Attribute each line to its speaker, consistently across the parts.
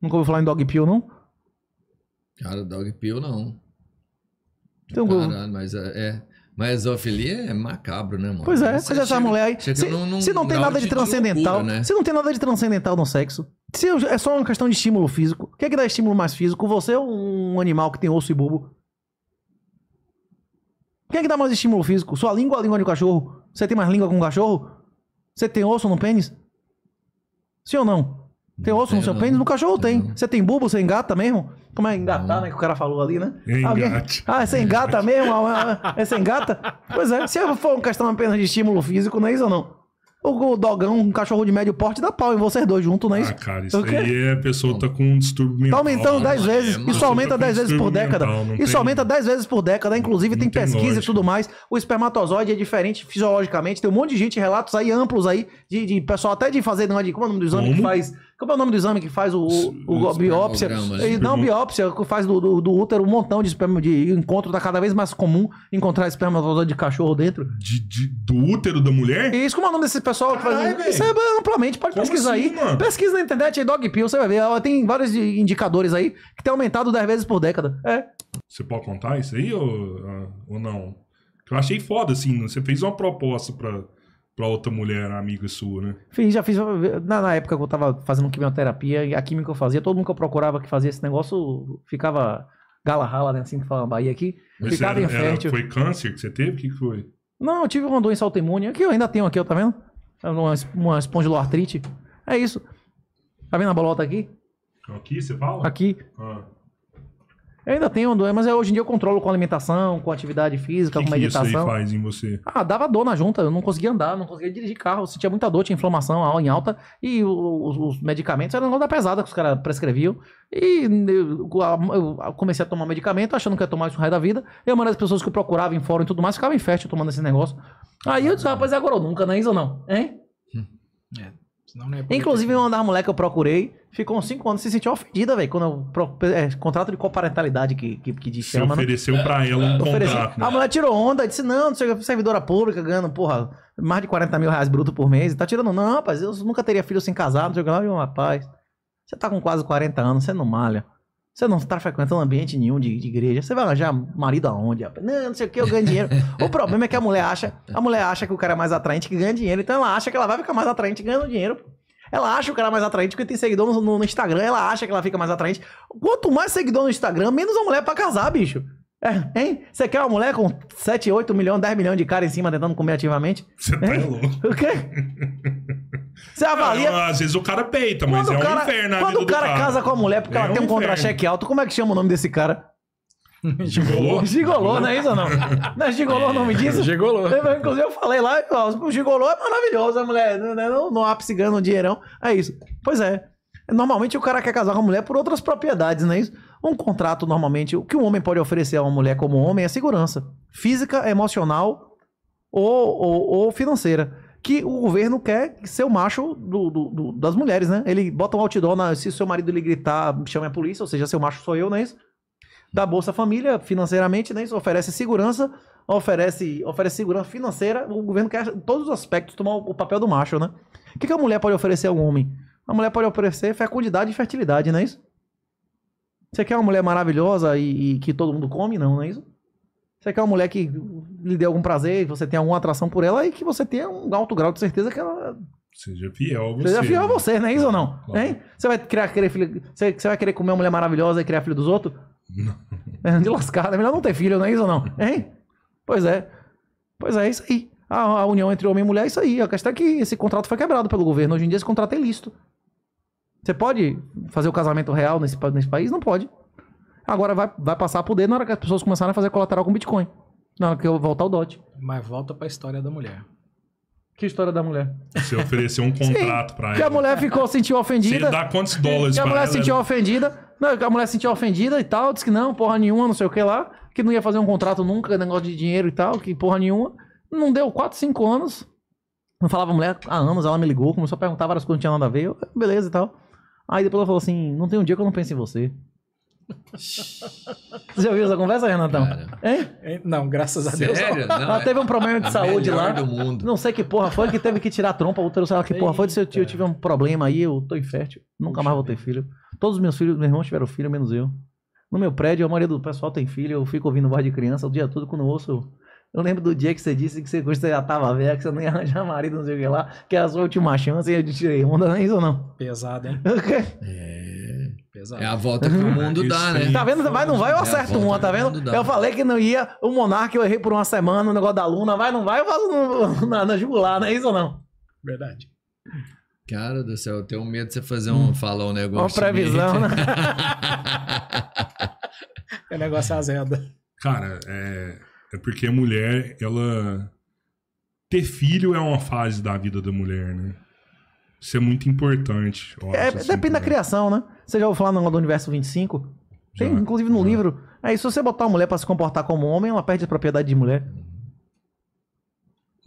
Speaker 1: Nunca ouviu falar em Dog Pill, não?
Speaker 2: Cara, Dog Pill não.
Speaker 1: Então, Caralho,
Speaker 2: mas é. é mas zoofilia é macabro, né, mano? Pois é, você essa chega, mulher aí. Se não, não tem nada de transcendental. Loucura, né?
Speaker 1: Você não tem nada de transcendental no sexo. Se é só uma questão de estímulo físico. O que é que dá estímulo mais físico? Você ou é um animal que tem osso e bobo? O que é que dá mais estímulo físico? Sua língua ou a língua de um cachorro? Você tem mais língua com um cachorro? Você tem osso no pênis? Sim ou não? Tem osso no seu pênis? No cachorro tem. Você tem bulbo, você engata mesmo? Como é engatar, né? Que o cara falou ali, né? Alguém... Ah, você engata mesmo? Ah, ah, ah. É você engata? Pois é, se for uma questão apenas de estímulo físico, não é isso ou não? O, dogão, um cachorro de médio porte, dá pau em vocês dois juntos, não é isso? Ah, cara, isso aí
Speaker 3: é a pessoa tá com um distúrbio tá mental. Né? É tá aumentando 10 vezes. É, isso aumenta 10 tá vezes por década. Mental, isso tem... aumenta
Speaker 1: 10 vezes por década. Inclusive, não tem, tem pesquisa e tudo mais. O espermatozoide é diferente fisiologicamente. Tem um monte de gente, relatos aí amplos aí, de, de pessoal até de fazer, não é de, como é o nome do exame como? que faz como é o nome do exame que faz o, o, o biópsia? Né? Não, biópsia, que faz do, do, do, útero um montão de esperma de encontro. Tá cada vez mais comum encontrar espermatozoide de cachorro dentro. De, de, do útero da mulher? E isso, como é o nome desse pessoal que Carai, faz. Isso é amplamente, pode como pesquisar assim, aí. Mano? Pesquisa na internet aí, Dog Pill, você vai ver. Tem vários indicadores aí que tem aumentado 10 vezes por década.
Speaker 3: É. Você pode contar isso aí ou, ou não? Eu achei foda, assim. Você fez uma proposta pra pra outra mulher amiga sua, né?
Speaker 1: Fiz, já fiz. Na, na, época que eu tava fazendo quimioterapia, a química eu fazia, todo mundo que eu procurava que fazia esse negócio ficava galahala, né? Assim que fala Bahia aqui. Mas ficava era, infértil. Era, foi câncer
Speaker 3: que você teve? O que, que foi?
Speaker 1: Não, eu tive uma doença autoimune, aqui eu ainda tenho aqui, ó, tá vendo? É uma, uma espondiloartrite. É isso. Tá vendo a bolota aqui?
Speaker 3: Aqui, você fala? Aqui. Ah.
Speaker 1: Eu ainda tenho doença, mas é, hoje em dia eu controlo com alimentação, com atividade física, que com meditação. O que isso aí faz em você? Ah, dava dor na junta, eu não conseguia andar, não conseguia dirigir carro, sentia muita dor, tinha inflamação em alta, e os, os medicamentos eram da pesada que os caras prescreviam. E eu, eu, comecei a tomar medicamento, achando que ia tomar isso o resto da vida. E a maioria das pessoas que eu procurava em fórum e tudo mais ficava festa tomando esse negócio. Aí eu disse, ah, rapaz, agora ou nunca, né, isso ou não? Hein? Hum. É. É Inclusive, uma das mulheres que eu procurei ficou uns 5 anos se sentiu ofendida, velho. Quando o é, contrato de coparentalidade que, que, que né? ofereceu não, pra ela um ofereceu. contrato. Né? A mulher tirou onda, disse: não, não sei, servidora pública, ganhando, porra, mais de 40 mil reais bruto por mês. tá tirando, não, rapaz, eu nunca teria filho sem casado, jogando, rapaz. Você tá com quase 40 anos, você não malha. Você não tá frequentando ambiente nenhum de, de, igreja. Você vai arranjar marido aonde? Não, não sei o que, eu ganho dinheiro. o problema é que a mulher acha, a mulher acha que o cara é mais atraente que ganha dinheiro. Então ela acha que ela vai ficar mais atraente ganhando dinheiro. Ela acha o cara mais atraente porque tem seguidor no, no, no Instagram. Ela acha que ela fica mais atraente. Quanto mais seguidor no Instagram, menos a mulher é para casar, bicho. É, hein? Você quer uma mulher com 7, 8 milhões, 10 milhões de cara em cima tentando comer ativamente? Você tá louco. O quê?
Speaker 3: Você avalia. Não, às vezes o cara peita, mas quando é um cara, inferno. Quando o cara, cara, casa com a mulher porque é ela tem um, um contra-cheque
Speaker 1: alto, como é que chama o nome desse cara? Gigolô? Gigolô, não é isso não? Não é gigolô o nome disso? Gigolô. inclusive eu falei lá, o gigolô é maravilhoso, a mulher né, né, não, não, não ápice ganha um dinheirão, é isso. Pois é. Normalmente o cara quer casar com a mulher por outras propriedades, não é isso? Um contrato, normalmente, o que um homem pode oferecer a uma mulher como homem é segurança. Física, emocional ou, ou, ou financeira que o governo quer ser o macho do, do, do, das mulheres, né? Ele bota um outdoor, na, se seu marido lhe gritar, chame a polícia, ou seja, seu macho sou eu, não é isso? Da Bolsa Família, financeiramente, né? Isso oferece segurança, oferece, oferece segurança financeira, o governo quer, em todos os aspectos, tomar o, papel do macho, né? O que, que a mulher pode oferecer ao homem? A mulher pode oferecer fecundidade e fertilidade, não é isso? Você quer uma mulher maravilhosa e, e que todo mundo come? Não, não é isso? Você quer uma mulher que lhe dê algum prazer, que você tenha alguma atração por ela e que você tenha um alto grau de certeza que ela.
Speaker 3: Seja fiel a você. Seja fiel a né?
Speaker 1: você, né? Isso ou não? Claro. Hein? Você vai, criar, querer filho, você, você vai querer comer uma mulher maravilhosa e criar filho dos outros? Não. É, de lascada. É melhor não ter filho, não é isso ou não? Hein? Pois é. Pois é, é, isso aí. A, a união entre homem e mulher é isso aí. A questão é que esse contrato foi quebrado pelo governo. Hoje em dia esse contrato é listo, Você pode fazer o casamento real nesse, nesse país? Não pode. Agora vai, vai passar a poder na hora que as pessoas começarem a fazer colateral com Bitcoin. Na hora que eu voltar ao DOT. Mas volta para a história da mulher. Que história da mulher?
Speaker 3: Você ofereceu um contrato para ela. Que a mulher ficou, sentiu ofendida. Você dá quantos dólares Que a mulher ela, sentiu né?
Speaker 1: ofendida. Não, que a mulher sentiu ofendida e tal. Disse que não, porra nenhuma, não sei o que lá. Que não ia fazer um contrato nunca, negócio de dinheiro e tal. Que porra nenhuma. Não deu 4, 5 anos. Não falava mulher há anos. Ela me ligou, começou a perguntar várias coisas que não tinha nada a ver. Eu, beleza e tal. Aí depois ela falou assim: Não tem um dia que eu não pense em você. Você já ouviu essa conversa, Renatão? Hein? Não, graças a Sério? Deus. Sério? Ela ah, teve um problema de a saúde lá. Do mundo. Não sei que porra foi, que teve que tirar a trompa, útero, sei lá que porra foi. Se eu, eu tive um problema aí, eu tô infértil, nunca mais vou ter filho. Todos os meus filhos, meus irmãos tiveram filho, menos eu. No meu prédio, a maioria do pessoal tem filho, eu fico ouvindo voz de criança o dia todo quando o ouço eu lembro do dia que você disse que você já tava velho, que você não ia arranjar marido, não sei o que lá, que era a sua última chance e eu tirei onda, não é isso ou não?
Speaker 3: Pesado, hein?
Speaker 1: é.
Speaker 3: Pesado. É a volta uhum. que o mundo dá, né? Tá vendo? Vai, não vai, eu é acerto é uma, tá vendo? Eu falei
Speaker 1: que não ia, o Monark eu errei por uma semana, o negócio da Luna, vai, não vai, eu falo na, na jugular, não né? é isso ou não? Verdade.
Speaker 2: Cara do céu, eu tenho medo de você fazer um, hum. falar um negócio. Uma previsão, né?
Speaker 1: é negócio azeda. Cara,
Speaker 3: é, é porque a mulher, ela. Ter filho é uma fase da vida da mulher, né? Isso é muito importante. Ó, é, assim, depende assim, da né?
Speaker 1: criação, né? Você já ouviu falar no do Universo 25? Tem, já, inclusive, no já. livro. É isso se você botar uma mulher para se comportar como homem, ela perde a propriedade de mulher.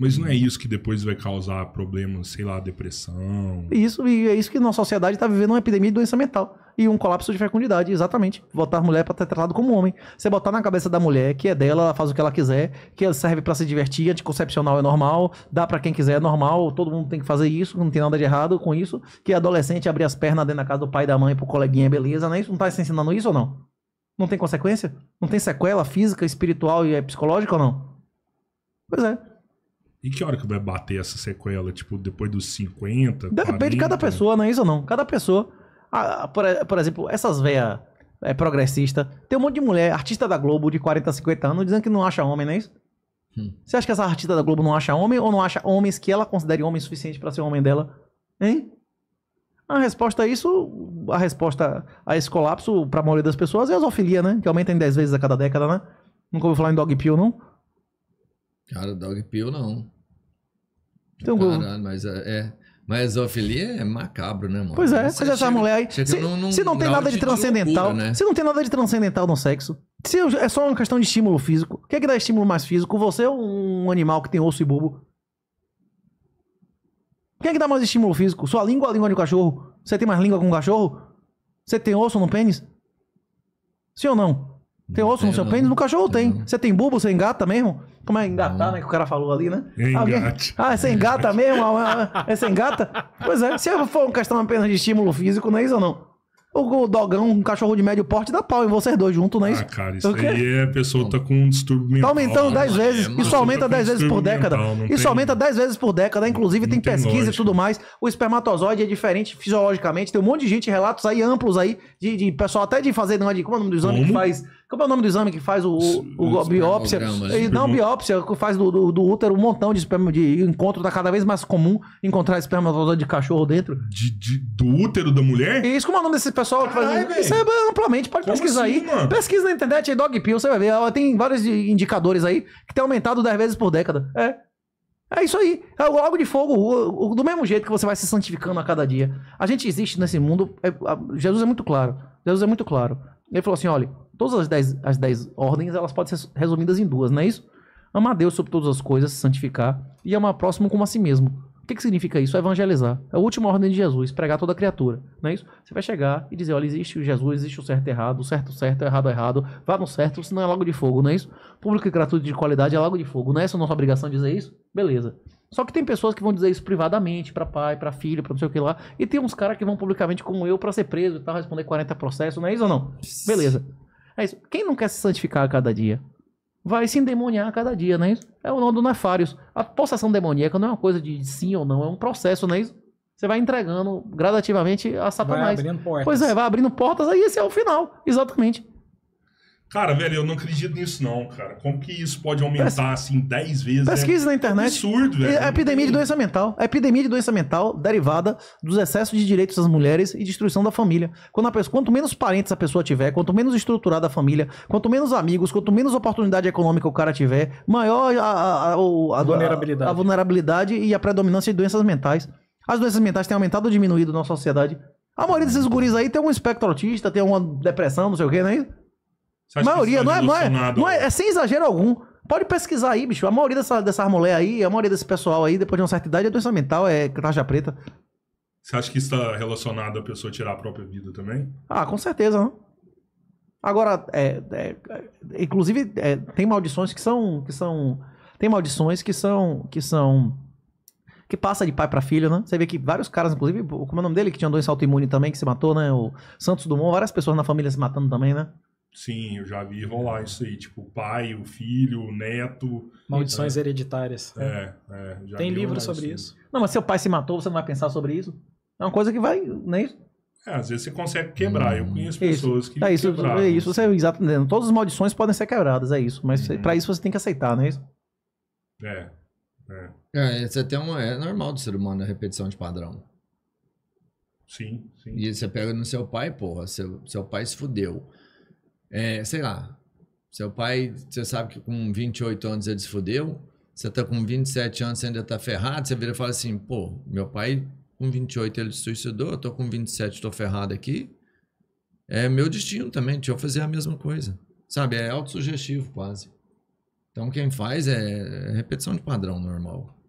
Speaker 3: Mas não é isso que depois vai causar problemas, sei lá, depressão.
Speaker 1: Isso, e é isso que nossa sociedade está vivendo uma epidemia de doença mental e um colapso de fecundidade, exatamente. Botar mulher para ser tratado como homem. Você botar na cabeça da mulher que é dela, ela faz o que ela quiser, que ela serve para se divertir, anticoncepcional é normal, dá para quem quiser é normal, todo mundo tem que fazer isso, não tem nada de errado com isso. Que adolescente abrir as pernas dentro da casa do pai e da mãe pro coleguinha, beleza, né? Não tá se ensinando isso ou não? Não tem consequência? Não tem sequela física, espiritual e é psicológica ou não?
Speaker 3: Pois é. E que hora que vai bater essa sequela? Tipo, depois dos 50? Depende 40, de cada pessoa,
Speaker 1: não é isso não. Cada pessoa. por, por, exemplo, essas velhas é, progressista. Tem um monte de mulher, artista da Globo de 40, 50 anos, dizendo que não acha homem, não é isso? Hum. Você acha que essa artista da Globo não acha homem ou não acha homens que ela considere homem suficiente para ser homem dela? Hein? A resposta a isso, a resposta a esse colapso para a maioria das pessoas é a zoofilia, né? Que aumenta em 10 vezes a cada década, né? Nunca ouviu falar em dog pill, não?
Speaker 2: Cara, dog pill não.
Speaker 1: Então, Caralho,
Speaker 2: mas é. é mas zoofilia é macabro, né, mano? Pois é, você já essa mulher
Speaker 1: aí. Se, num, num, se não tem nada de transcendental, loucura, né? se não tem nada de transcendental no sexo, se é só uma questão de estímulo físico, o que é que dá estímulo mais físico? Você é um animal que tem osso e bulbo. O que é que dá mais estímulo físico? Sua língua ou a língua de um cachorro? Você tem mais língua com um cachorro? Você tem osso no pênis? Sim ou não? Tem osso no seu pênis? No cachorro tem. Você tem bulbo, você engata mesmo? Como é engatar, né? Que o cara falou ali, né?
Speaker 3: Engate.
Speaker 1: Ah, é, você engata mesmo? Ah, ah, ah. É você engata? Pois é, se for uma questão apenas de estímulo físico, não é isso ou não? O dogão, um cachorro de médio porte, dá pau em vocês dois juntos, não é isso? Ah, cara, isso aí
Speaker 3: é a pessoa tá com um distúrbio mental. Tá aumentando 10 né? vezes. É, isso aumenta 10 vezes por década. Mental, isso tem...
Speaker 1: aumenta 10 vezes por década. Inclusive, tem, tem, pesquisa lógica. e tudo mais. O espermatozoide é diferente fisiologicamente. Tem um monte de gente, relatos aí amplos aí, de, de pessoal até de fazer, não é de como é o nome do exame que faz como é o nome do exame que faz o, o, o biópsia? Né? E não uhum. biópsia, que faz do, do, do, útero um montão de esperma de encontro, tá cada vez mais comum encontrar esperma de cachorro dentro. De, de, do útero da mulher? E isso, como é o nome desse pessoal que fazem. faz isso? é amplamente, pode como pesquisar assim, aí. Mano? Pesquisa na internet aí, Dog Pill, você vai ver. Ela tem vários indicadores aí que tem aumentado 10 vezes por década. É. É isso aí. É o de fogo, do mesmo jeito que você vai se santificando a cada dia. A gente existe nesse mundo. É, Jesus é muito claro. Jesus é muito claro. Ele falou assim: olha, todas as dez, as dez ordens, elas podem ser resumidas em duas, não é isso? Amar Deus sobre todas as coisas, se santificar e amar próximo como a si mesmo. O que, que significa isso? É evangelizar. É a última ordem de Jesus, pregar toda criatura. Não é isso? Você vai chegar e dizer, olha, existe o Jesus, existe o certo errado, o certo certo, o errado errado, vá no certo, senão é lago de fogo, não é isso? Público e gratuito de qualidade é lago de fogo. Não é essa a nossa obrigação dizer isso? Beleza. Só que tem pessoas que vão dizer isso privadamente, para pai, para filho, para não sei o que lá, e tem uns caras que vão publicamente como eu para ser preso e tal, responder 40 processos, não é isso ou não? Beleza. É isso. Quem não quer se santificar a cada dia? Vai se endemoniar a cada dia, não é isso? É o nome do Nefários. A possessão demoníaca não é uma coisa de sim ou não, é um processo, não é isso? Você vai entregando gradativamente a Satanás. Vai abrindo portas. Pois é, vai abrindo portas, aí esse é o final. Exatamente.
Speaker 3: Cara, velho, eu não acredito nisso, não, cara. Como que isso pode aumentar, assim, 10 vezes? Pesquisa é na
Speaker 1: internet. Absurdo, velho. A é epidemia de doença mental. A é epidemia de doença mental derivada dos excessos de direitos das mulheres e destruição da família. Quando a pessoa, quanto menos parentes a pessoa tiver, quanto menos estruturada a família, quanto menos amigos, quanto menos oportunidade econômica o cara tiver, maior a, a, a, a vulnerabilidade. a vulnerabilidade e a predominância de doenças mentais. As doenças mentais têm aumentado ou diminuído na nossa sociedade? A maioria desses guris aí tem um espectro autista, tem uma depressão, não sei o quê, não é isso?
Speaker 3: A maioria, não é, não, é,
Speaker 1: é, é sem exagero algum. Pode pesquisar aí, bicho. A maioria dessa, dessas mulheres aí, a maioria desse pessoal aí, depois de uma certa idade, é doença mental, é tarja preta.
Speaker 3: Você acha que isso está relacionado a pessoa tirar a própria vida também?
Speaker 1: Ah, com certeza, não. Né? Agora, é, é, é, inclusive, é, tem maldições que são, que são. Tem maldições que são. que são. que passa de pai para filho, né? Você vê que vários caras, inclusive, como é o nome dele, que tinha doença autoimune também, que se matou, né? O Santos Dumont, várias pessoas na família se matando também, né?
Speaker 3: Sim, eu já vi rolar é. isso aí, tipo, o pai, o filho, o neto. Maldições é. hereditárias. É, é. é Tem livro sobre isso.
Speaker 1: isso. Não, mas seu pai se matou, você não vai pensar sobre isso? É uma coisa que vai. Né? É, às vezes você consegue quebrar. Hum. Eu conheço pessoas isso. que. É isso, quebraram. é isso. Você, é exatamente né? todas as maldições podem ser quebradas, é isso. Mas hum. para isso você tem que aceitar, não é isso?
Speaker 3: É. É.
Speaker 2: É, isso até é, é normal do ser humano a repetição de padrão. Sim, sim. E você pega no seu pai, porra, seu, seu pai se fudeu é, sei lá, seu pai, você sabe que com 28 anos ele se fudeu, você tá com 27 anos, você ainda tá ferrado, você vira e fala assim, pô, meu pai com 28 ele se suicidou, eu tô com 27, tô ferrado aqui. É meu destino também, deixa eu fazer a mesma coisa. Sabe, é autossugestivo quase. Então quem faz é repetição de padrão normal.